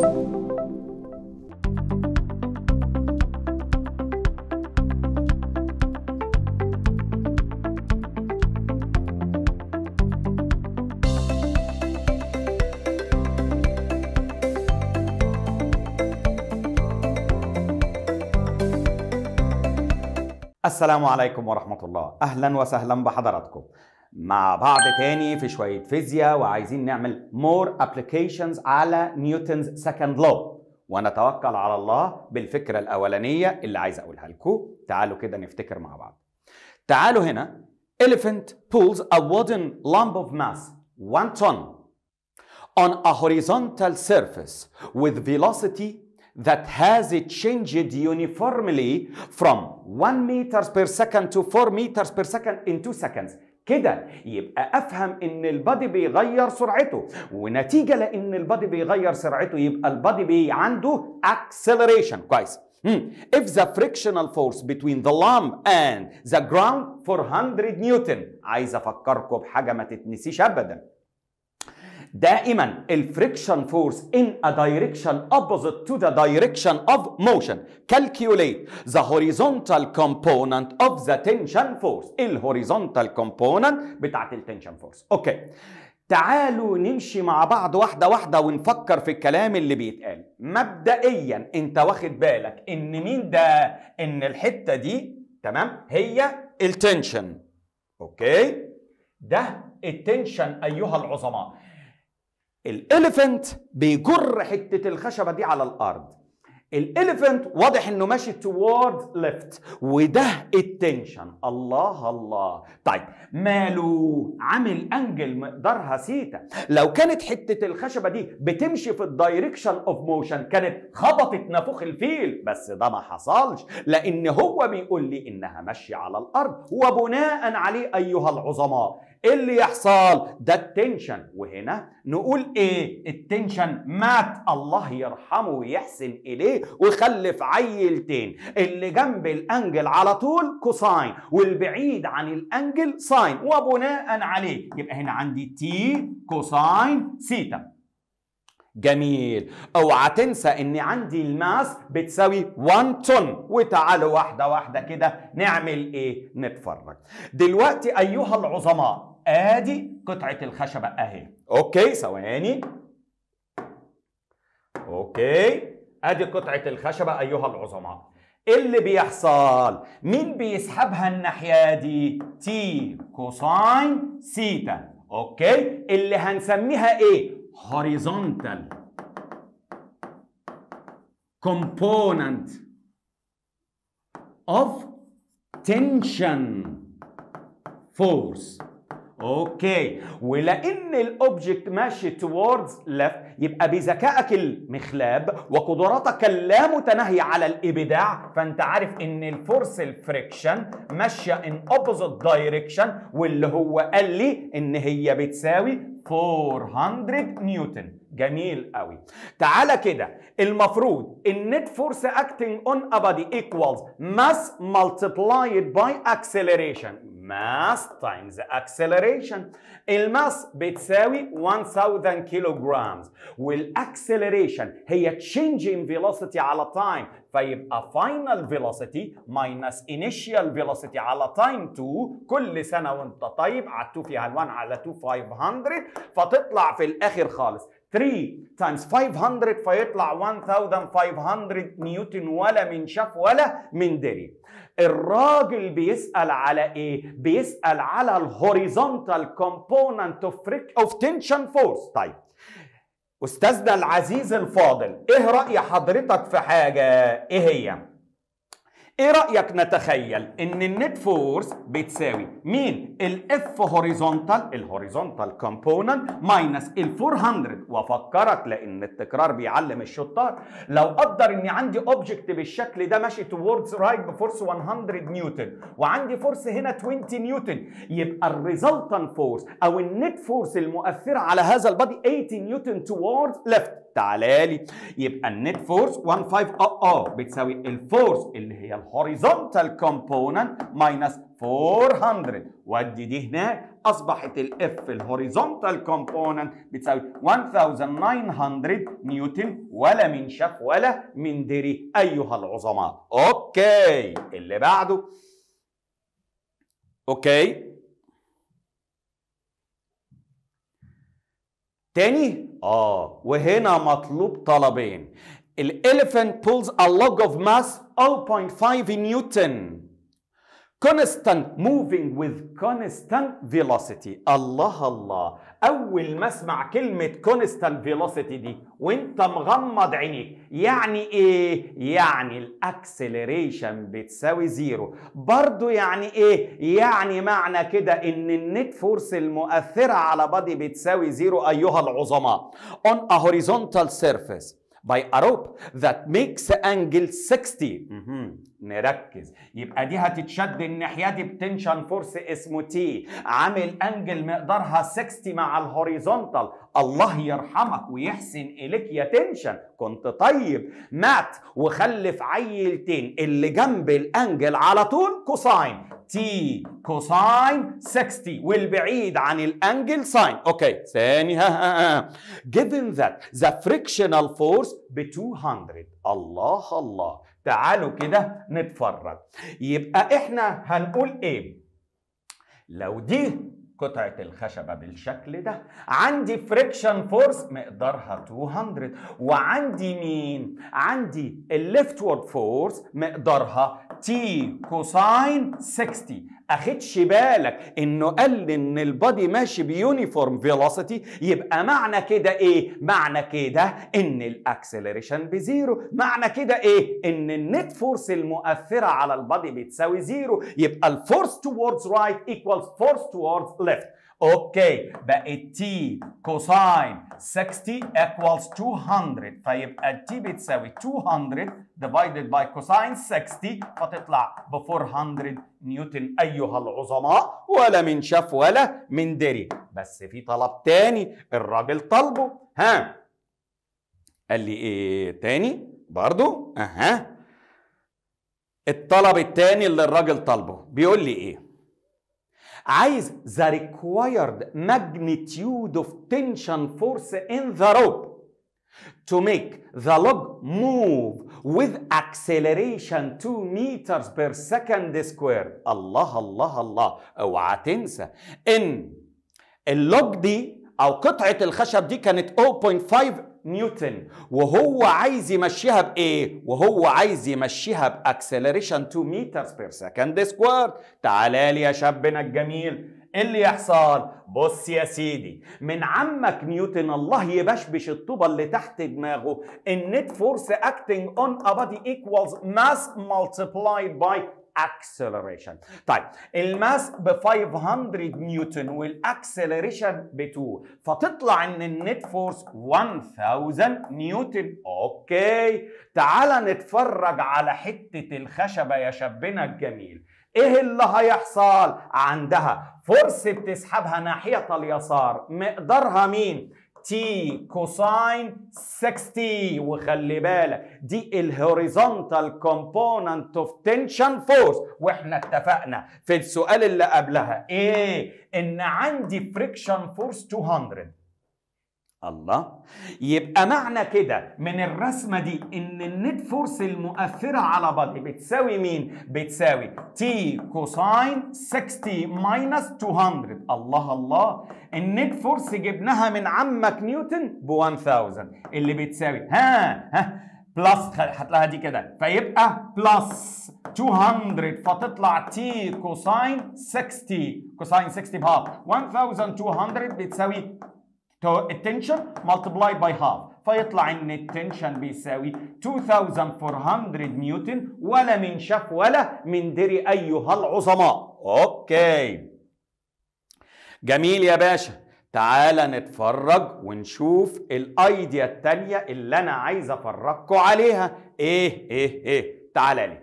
السلام عليكم ورحمة الله أهلا وسهلا بحضراتكم مع بعض تاني في شوية فيزياء وعايزين نعمل مور ابلكيشنز على نيوتنز سكند لو ونتوكل على الله بالفكرة الأولانية اللي عايز أقولها لكم تعالوا كده نفتكر مع بعض تعالوا هنا elephant pulls a wooden lump of mass one ton on a horizontal surface with velocity that has changed uniformly from 1 meters per second to 4 meters per second in 2 seconds كده يبقى افهم ان البادي بيغير سرعته ونتيجه لان البادي بيغير سرعته يبقى البادي بي عنده acceleration كويس if the frictional force between the lump and the ground 400 نيوتن عايز افكركم بحاجه ما تتنسيش ابدا دائما الفريكشن فورس in a direction opposite to the direction of motion calculate the horizontal component of the tension فورس الهوريزونتال كومبوننت بتاعت التنشن فورس اوكي تعالوا نمشي مع بعض واحده واحده ونفكر في الكلام اللي بيتقال مبدئيا انت واخد بالك ان مين ده ان الحته دي تمام هي التنشن اوكي ده التنشن ايها العظماء الاليفنت بيجر حته الخشبه دي على الارض الاليفنت واضح انه ماشي توورد ليفت وده التنشن الله الله طيب ماله عامل انجل مقدارها سيتا لو كانت حته الخشبه دي بتمشي في الدايركشن اوف موشن كانت خبطت نافوخ الفيل بس ده ما حصلش لان هو بيقول لي انها ماشيه على الارض وبناء عليه ايها العظماء ايه اللي يحصل ده التنشن وهنا نقول ايه التنشن مات الله يرحمه ويحسن اليه وخلف عيلتين اللي جنب الانجل على طول كوساين والبعيد عن الانجل ساين وبناء عليه يبقى هنا عندي تي كوساين سيتا جميل اوعى تنسى ان عندي الماس بتساوي 1 تن وتعالوا واحده واحده كده نعمل ايه نتفرج دلوقتي ايها العظماء ادي قطعه الخشبه اهي اوكي ثواني اوكي ادي قطعه الخشبه ايها العظماء اللي بيحصل مين بيسحبها الناحيه دي تي كوساين سيتا اوكي اللي هنسميها ايه هوريزونتال كومبوننت اوف تنشن فورس اوكي ولان الاوبجكت ماشي توردز ليفت يبقى بذكائك المخلاب وقدراتك اللامتناهيه على الابداع فانت عارف ان الفورس الفريكشن ماشيه ان اوبوزيت دايركشن واللي هو قال لي ان هي بتساوي 400 نيوتن جميل قوي تعالى كده المفروض النت فورس acting on a body equals mass multiplied by acceleration mass times acceleration الماس بتساوي 1000 كيلو جرامز والاكسلريشن هي changing velocity على time فيبقى final velocity minus initial velocity على time 2 كل سنة وانت طيب على 2 فيها ال1 على 2 500 فتطلع في الآخر خالص 3 times 500 فيطلع 1500 نيوتن ولا من شاف ولا من دري الراجل بيسأل على ايه؟ بيسأل على الهوريزونتال كومبوننت اوف tension force طيب أستاذنا العزيز الفاضل إيه رأي حضرتك في حاجة إيه هي؟ ايه رايك نتخيل ان النت فورس بتساوي مين الاف هوريزونتال الهوريزونتال كومبوننت ماينس ال400 وافكرك لان التكرار بيعلم الشطار لو قدر اني عندي اوبجكت بالشكل ده ماشي توردز رايت بفورس 100 نيوتن وعندي فورس هنا 20 نيوتن يبقى الريزلتان فورس او النت فورس المؤثره على هذا البادي 80 نيوتن توردز ليفت تعالى لي يبقى النت فورس 15 اه اه بتساوي الفورس اللي هي الهوريزونتال كومبوننت ماينس 400 ودي دي هناك اصبحت الاف الهوريزونتال كومبوننت بتساوي 1900 نيوتن ولا من شاف ولا من دري ايها العظماء اوكي اللي بعده اوكي تاني آه وهنا مطلوب طلبين الإليفنت pulls a log of mass 0.5 نيوتن constant moving with constant velocity الله الله اول ما اسمع كلمه كونستال فيلوسيتي دي وانت مغمض عينيك يعني ايه يعني الاكسلريشن بتساوي زيرو برضو يعني ايه يعني معنى كده ان النت فورس المؤثره على بادي بتساوي زيرو ايها العظماء on a horizontal surface by a rope that makes angle 60 نركز يبقى دي هتتشد الناحيه دي بتنشن فورس اسمه تي عامل انجل مقدارها 60 مع الهوريزونتال الله يرحمك ويحسن اليك يا تنشن كنت طيب مات وخلف عيلتين اللي جنب الانجل على طول كوساين تي كوساين 60 والبعيد عن الانجل ساين اوكي ثاني ها ها ها given that the frictional force ب 200 الله الله تعالوا كده نتفرج يبقى احنا هنقول ايه لو دي قطعة الخشبة بالشكل ده عندي فريكشن فورس مقدارها 200 وعندي مين؟ عندي وورد فورس مقدارها تي كوساين 60 اخدش بالك انه قال لي ان البادي ماشي بيونيفورم فيلوسيتي يبقى معنى كده ايه معنى كده ان الاكسلريشن بزيرو معنى كده ايه ان النت فورس المؤثره على البادي بتساوي زيرو يبقى الفورس towards right equals فورس towards ليفت اوكي بقت تي كوساين 60 equals 200 فيبقى t بتساوي 200 divided by كوساين 60 فتطلع ب 400 نيوتن ايها العظماء ولا من شاف ولا من دري بس في طلب تاني الراجل طلبه ها قال لي ايه تاني برضو اها الطلب التاني اللي الراجل طالبه بيقول لي ايه عايز the required magnitude of tension force in the rope to make the log move with acceleration 2 meters per second squared الله الله الله اوعى تنسى ان اللوج دي او قطعه الخشب دي كانت 0.5 نيوتن وهو عايز يمشيها بايه وهو عايز يمشيها باكسلريشن 2 متر بير سكند سكوير تعالى لي يا شابنا الجميل ايه اللي يحصل بص يا سيدي من عمك نيوتن الله يبشبش الطوبه اللي تحت دماغه النت فورس اكتنج اون ا بادي ايكوالز ماس مالتيبلايد باي acceleration طيب الماس ب 500 نيوتن والاكسلريشن ب 2 فتطلع ان النت فورس 1000 نيوتن اوكي تعال نتفرج على حته الخشبه يا شابنا الجميل ايه اللي هيحصل عندها فرصه بتسحبها ناحيه اليسار مقدارها مين تي كوساين 60 وخلي بالك دي الهوريزونتال كومبوننت اوف تنشن فورس واحنا اتفقنا في السؤال اللي قبلها ايه ان عندي فريكشن فورس 200 الله يبقى معنى كده من الرسمه دي ان النت فورس المؤثره على بادي بتساوي مين بتساوي تي كوساين 60 ماينس 200 الله الله النت فورس جبناها من عمك نيوتن ب 1000 اللي بتساوي ها ها بلس هتلاقيها دي كده فيبقى بلس 200 فتطلع تي كوساين 60 كوساين 60 بهاف 1200 بتساوي التنشن ملتبلاي باي هاف فيطلع ان التنشن بيساوي 2400 نيوتن ولا من شاف ولا من دري ايها العظماء اوكي جميل يا باشا تعال نتفرج ونشوف الايديا التانية اللي انا عايز افرجكم عليها ايه ايه ايه تعال لي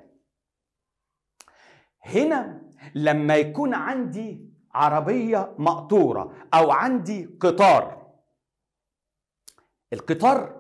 هنا لما يكون عندي عربية مقطورة أو عندي قطار القطار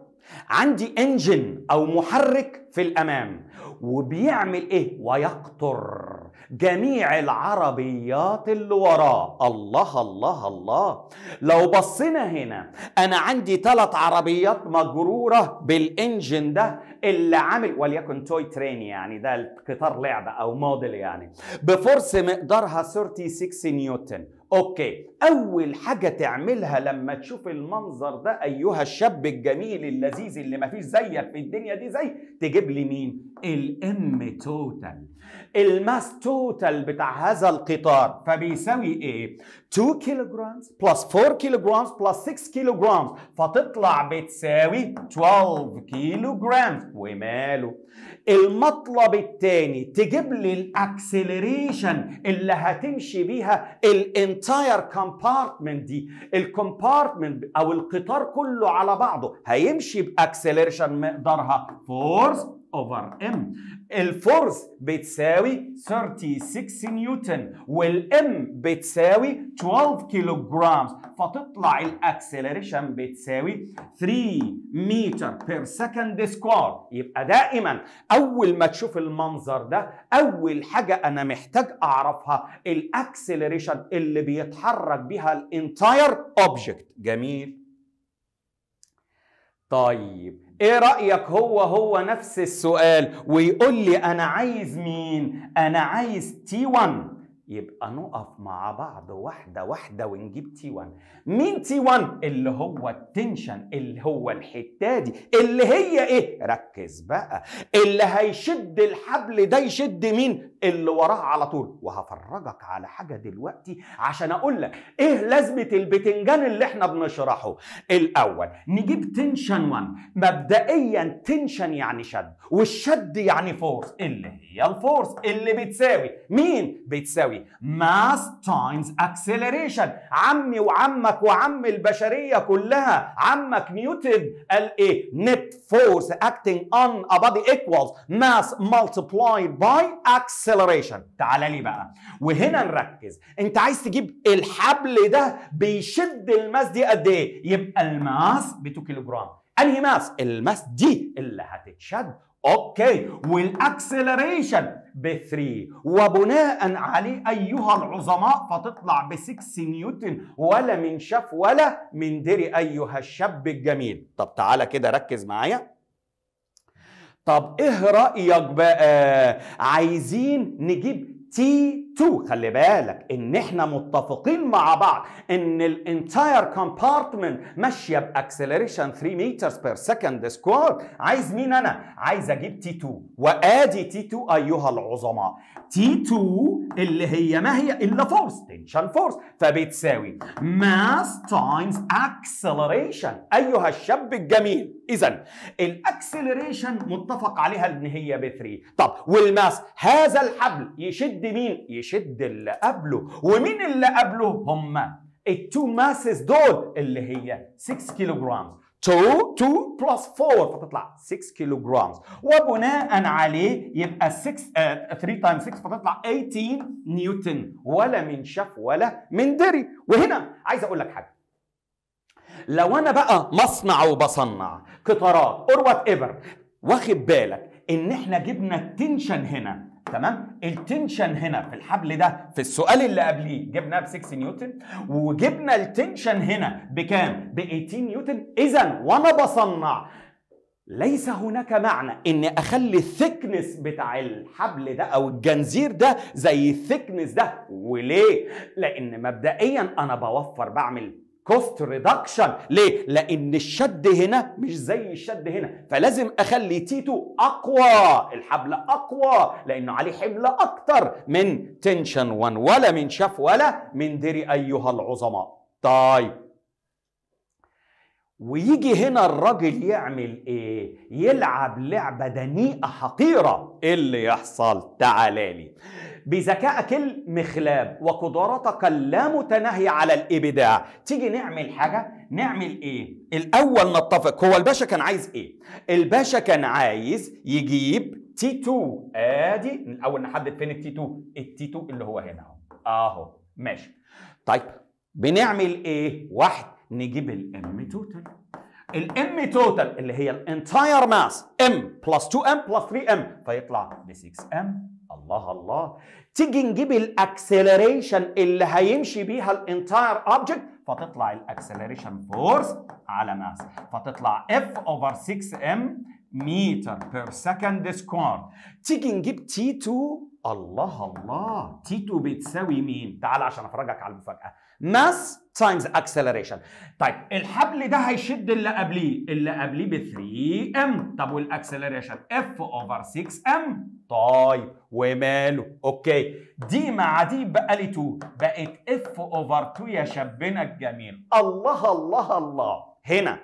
عندي انجن او محرك في الامام وبيعمل ايه ويقطر جميع العربيات اللي وراه الله الله الله لو بصينا هنا انا عندي ثلاث عربيات مجروره بالانجن ده اللي عامل وليكن توي ترين يعني ده قطار لعبه او موديل يعني بفرس مقدارها 36 نيوتن اوكي اول حاجه تعملها لما تشوف المنظر ده ايها الشاب الجميل اللذيذ اللي مفيش زيك في الدنيا دي زي تجيب لي مين الام توتال الماس توتال بتاع هذا القطار فبيساوي ايه 2 كيلوغرام بلس 4 كيلوغرام بلس 6 كيلوغرام فتطلع بتساوي 12 كيلوغرام وماله المطلب الثاني تجيب لي الاكسلريشن اللي هتمشي بيها الانتقال الانتاير كومبارتمنت دي الكومبارتمنت او القطار كله على بعضه هيمشي باكسلريشن مقدارها فورس اوفر ام الفورس بتساوي 36 نيوتن والام بتساوي 12 كيلو جرام فتطلع الاكسلريشن بتساوي 3 متر بير سكند سكوار يبقى دائما اول ما تشوف المنظر ده اول حاجه انا محتاج اعرفها الاكسلريشن اللي بيتحرك بها الانتاير اوبجكت جميل طيب ايه رأيك هو هو نفس السؤال ويقول لي انا عايز مين انا عايز تي 1 يبقى نقف مع بعض واحدة واحدة ونجيب تي 1 مين تي 1 اللي هو التنشن اللي هو الحتة دي اللي هي ايه ركز بقى اللي هيشد الحبل ده يشد مين اللي وراها على طول وهفرجك على حاجه دلوقتي عشان اقول لك ايه لازمه البتنجان اللي احنا بنشرحه الاول نجيب تنشن 1 مبدئيا تنشن يعني شد والشد يعني فورس اللي هي الفورس اللي بتساوي مين بتساوي ماس تايمز اكسلريشن عمي وعمك وعم البشريه كلها عمك نيوتن قال ايه نت فورس اكتنج اون a body ماس mass باي اكس اكسلريشن تعال لي بقى وهنا نركز انت عايز تجيب الحبل ده بيشد الماس دي قد ايه يبقى الماس ب 2 كيلو جرام انهي ماس الماس دي اللي هتتشد اوكي والاكسلريشن ب 3 وبناء عليه ايها العظماء فتطلع ب 6 نيوتن ولا من شاف ولا من دري ايها الشاب الجميل طب تعالى كده ركز معايا طب ايه رأيك بقى عايزين نجيب تي تو خلي بالك ان احنا متفقين مع بعض ان الانتاير كومبارتمنت ماشيه باكسلريشن 3 متر بير سكند سكوير عايز مين انا عايز اجيب تي 2 وادي تي 2 ايها العظماء تي 2 اللي هي ما هي الا فورس تنشن فورس فبتساوي ماس تايمز اكسلريشن ايها الشاب الجميل اذا الاكسلريشن متفق عليها ان هي ب 3 طب والماس هذا الحبل يشد مين يشد يشد اللي قبله ومين اللي قبله هما التو ماسز دول اللي هي 6 كيلو جرام 2 2 بلس 4 فتطلع 6 كيلو جرام وبناء عليه يبقى 6 3 تايم 6 فتطلع 18 نيوتن ولا من شاف ولا من دري وهنا عايز اقول لك حاجه لو انا بقى مصنع وبصنع قطارات اور وات ايفر واخد بالك ان احنا جبنا التنشن هنا تمام التنشن هنا في الحبل ده في السؤال اللي قبليه جبناه ب 6 نيوتن وجبنا التنشن هنا بكام ب 18 نيوتن اذا وانا بصنع ليس هناك معنى ان اخلي الثكنس بتاع الحبل ده او الجنزير ده زي الثكنس ده وليه لان مبدئيا انا بوفر بعمل كوست ريدكشن ليه لان الشد هنا مش زي الشد هنا فلازم اخلي تيتو اقوى الحبل اقوى لانه عليه حمل اكتر من تنشن 1 ولا من شاف ولا من دري ايها العظماء طيب ويجي هنا الراجل يعمل ايه يلعب لعبه دنيئه حقيره ايه اللي يحصل تعالى لي بذكائك المخلاب وقدرتك اللامتناهية على الإبداع تيجي نعمل حاجة نعمل إيه؟ الأول نتفق هو الباشا كان عايز إيه؟ الباشا كان عايز يجيب تي 2 آدي الأول نحدد فين التي 2 التي 2 اللي هو هنا أهو ماشي طيب بنعمل إيه؟ واحد نجيب الام توتال الام توتال اللي هي الانتاير ماس ام بلس 2 ام بلس 3 ام فيطلع ب 6 ام الله الله تيجي نجيب الاكسلريشن اللي هيمشي بيها الانتاير اوبجكت فتطلع الاكسلريشن فورس على ماس فتطلع اف اوفر 6 ام متر بير سكند سكوير تيجي نجيب تي 2 الله الله تي 2 بتساوي مين تعال عشان افرجك على المفاجاه ماس تايمز اكسلريشن طيب الحبل ده هيشد اللي قبليه اللي قبليه ب 3 ام طب والاكسلريشن اف اوفر 6 ام طيب وماله اوكي دي مع دي بقى لي 2 بقت اف اوفر 2 يا شابنا الجميل الله الله الله هنا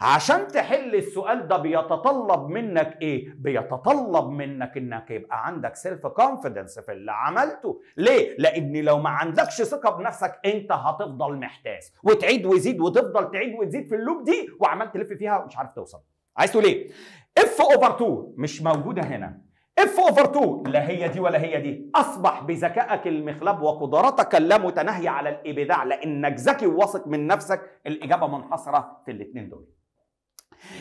عشان تحل السؤال ده بيتطلب منك ايه بيتطلب منك انك يبقى عندك سيلف كونفيدنس في اللي عملته ليه لان لو ما عندكش ثقه بنفسك انت هتفضل محتاس وتعيد ويزيد وتفضل تعيد وتزيد في اللوب دي وعمال تلف فيها ومش عارف توصل عايز تقول ايه اف اوفر 2 مش موجوده هنا اف اوفر 2 لا هي دي ولا هي دي اصبح بذكائك المخلب وقدراتك اللامتناهيه على الابداع لانك ذكي وواثق من نفسك الاجابه منحصره في الاثنين دول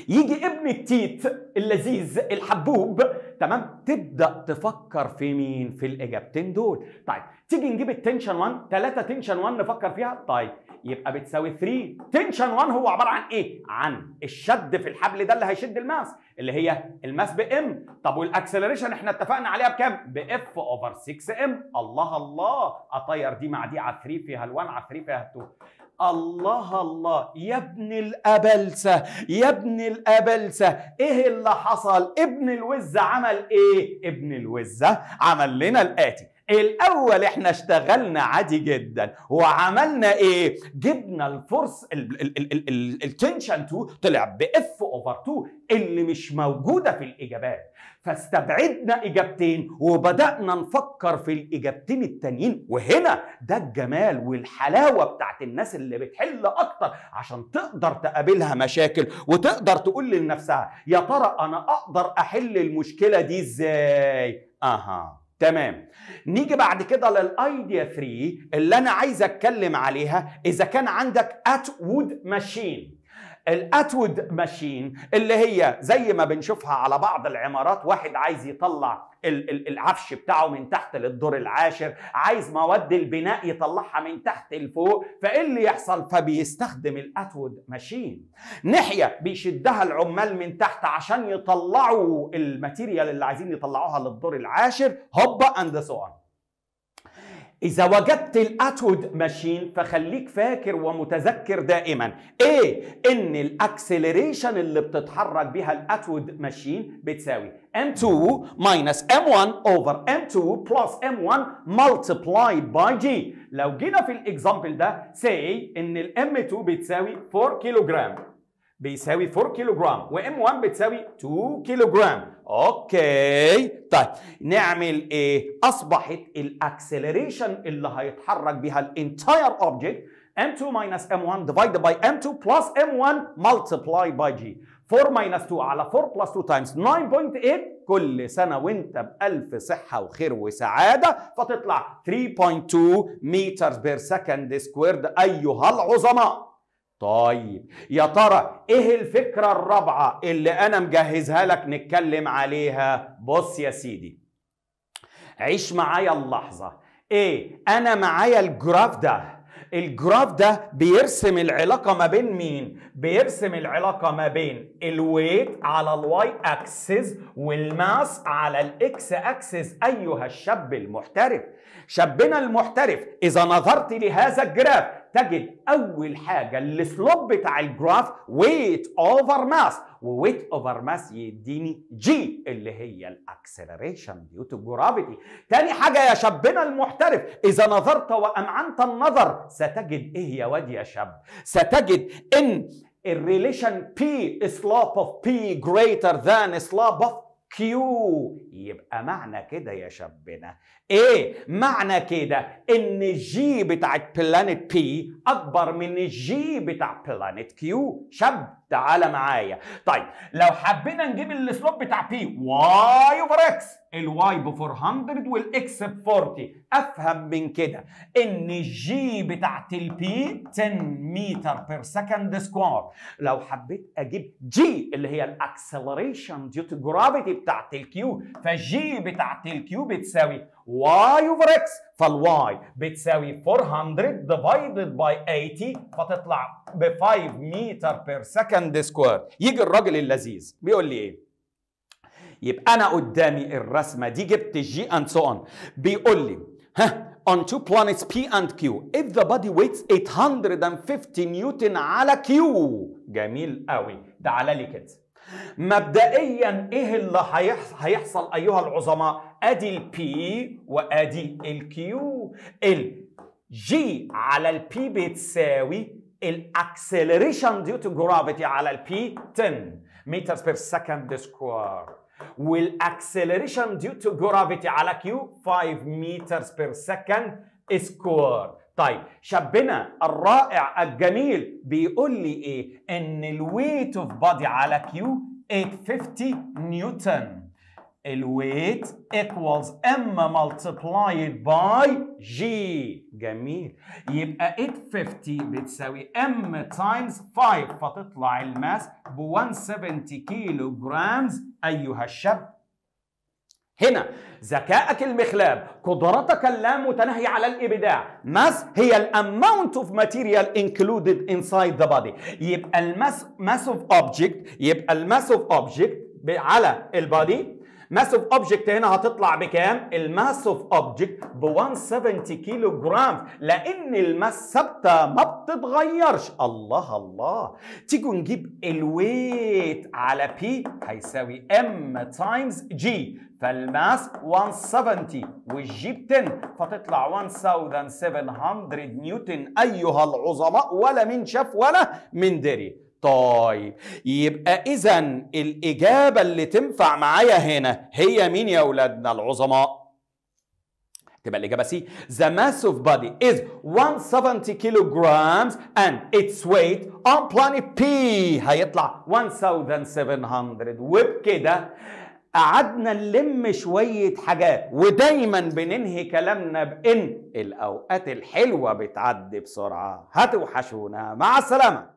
يجي ابن التيت اللذيذ الحبوب تمام تبدا تفكر في مين في الاجابتين دول طيب تيجي نجيب التنشن 1 ثلاثه تنشن 1 نفكر فيها طيب يبقى بتساوي 3 تنشن 1 هو عباره عن ايه عن الشد في الحبل ده اللي هيشد الماس اللي هي الماس بام طب والاكسلريشن احنا اتفقنا عليها بكام باف اوفر 6 ام الله الله اطير دي مع دي على 3 فيها ال1 على 3 فيها ال2 الله الله يا ابن الأبلسة يا ابن الأبلسة ايه اللي حصل ابن الوزة عمل ايه ابن الوزة عمل لنا الآتي الاول احنا اشتغلنا عادي جدا وعملنا ايه جبنا الفرص التنشن 2 طلع باف اوفر 2 اللي مش موجوده في الاجابات فاستبعدنا اجابتين وبدانا نفكر في الاجابتين التانيين وهنا ده الجمال والحلاوه بتاعت الناس اللي بتحل اكتر عشان تقدر تقابلها مشاكل وتقدر تقول لنفسها يا ترى انا اقدر احل المشكله دي ازاي اها تمام نيجي بعد كده للايديا 3 اللي انا عايز اتكلم عليها اذا كان عندك وود ماشين الاتود ماشين اللي هي زي ما بنشوفها على بعض العمارات واحد عايز يطلع العفش بتاعه من تحت للدور العاشر عايز مواد البناء يطلعها من تحت لفوق فايه اللي يحصل فبيستخدم الاتود ماشين ناحيه بيشدها العمال من تحت عشان يطلعوا الماتيريال اللي عايزين يطلعوها للدور العاشر هوبا اند سو إذا وجدت الأتود ماشين فخليك فاكر ومتذكر دائما إيه؟ إن الأكسلريشن اللي بتتحرك بها الأتود ماشين بتساوي M2 minus M1 over M2 plus M1 multiplied by G لو جينا في الإكزامبل ده say إن ال M2 بتساوي 4 كيلوغرام بيساوي 4 كيلوغرام و m 1 بتساوي 2 كيلوغرام اوكي طيب نعمل ايه اصبحت الاكسلريشن اللي هيتحرك بها الانتاير اوبجكت m2 minus m1 divided by m2 plus m1 multiplied by g 4 minus 2 على 4 plus 2 times 9.8 كل سنة وانت بألف صحة وخير وسعادة فتطلع 3.2 meters per second squared أيها العظماء طيب يا ترى ايه الفكرة الرابعة اللي انا مجهزها لك نتكلم عليها بص يا سيدي عيش معايا اللحظة ايه انا معايا الجراف ده الجراف ده بيرسم العلاقة ما بين مين؟ بيرسم العلاقة ما بين الويت على الواي اكسس والماس على الاكس اكسس ايها الشاب المحترف شابنا المحترف اذا نظرت لهذا الجراف تجد اول حاجه السلوب بتاع الجراف ويت اوفر ماس وويت اوفر ماس يديني جي اللي هي الاكسلريشن ديو تو جرافيتي تاني حاجه يا شابنا المحترف اذا نظرت وامعنت النظر ستجد ايه يا واد يا شاب ستجد ان الريليشن P سلوب اوف P جريتر ذان سلوب اوف كيو يبقى معنى كده يا شبنا ايه معنى كده ان الجي بتاعت بلانت بي اكبر من الجي بتاع بلانت كيو شب تعالى معايا طيب لو حبينا نجيب السلوب بتاع بي واي اوفر اكس الواي ب 400 والاكس ب 40 افهم من كده ان الجي بتاعت البي 10 متر بير سكند سكوير لو حبيت اجيب جي اللي هي الاكسلريشن ديوت جرافيتي بتاعت الكيو فالجي بتاعت الكيو بتساوي واي اوفر اكس فالواي بتساوي 400 ديفايدد باي 80 فتطلع ب 5 متر بير سكند سكوير يجي الراجل اللذيذ بيقول لي ايه يبقى انا قدامي الرسمه دي جبت الجي اند سو اون بيقول لي ها on two planets P and Q if the body weights 850 نيوتن على Q جميل قوي تعالى لي كده مبدئيا ايه اللي هيحصل, هيحصل ايها العظماء ادي ال P وادي الكيو G على ال P بتساوي الاكسلريشن ديو تو جرافيتي على ال P 10 متر بير سكند سكوير والاكسلريشن ديو تو جرافيتي على كيو 5 متر بير سكند سكوير طيب شابنا الرائع الجميل بيقول لي ايه ان الويت اوف بادي على كيو 850 نيوتن الويت equals M multiplied by g جميل يبقى 850 بتساوي m times 5 فتطلع الماس ب 170 كيلو جرامز ايها الشاب هنا ذكائك المخلاب قدرتك اللامتناهية على الإبداع ماس هي الأماونت اوف ماتيريال انكلودد انسايد ذا بادي يبقى الماس ماس اوف اوبجكت يبقى الماس اوف اوبجكت على البادي ماس اوف اوبجكت هنا هتطلع بكام الماس اوف اوبجكت ب 170 كيلو جرام لان الماس ثابته ما بتتغيرش الله الله تيجوا نجيب الويت على بي هيساوي ام تايمز جي فالماس 170 والجي ب 10 فتطلع 1700 نيوتن ايها العظماء ولا من شاف ولا من دري طيب يبقى اذا الاجابه اللي تنفع معايا هنا هي مين يا اولادنا العظماء تبقى الاجابه سي the mass of body is 170 kilograms and its weight on planet P هيطلع 1700 وبكده قعدنا نلم شوية حاجات ودايما بننهي كلامنا بإن الأوقات الحلوة بتعدي بسرعة هتوحشونا مع السلامة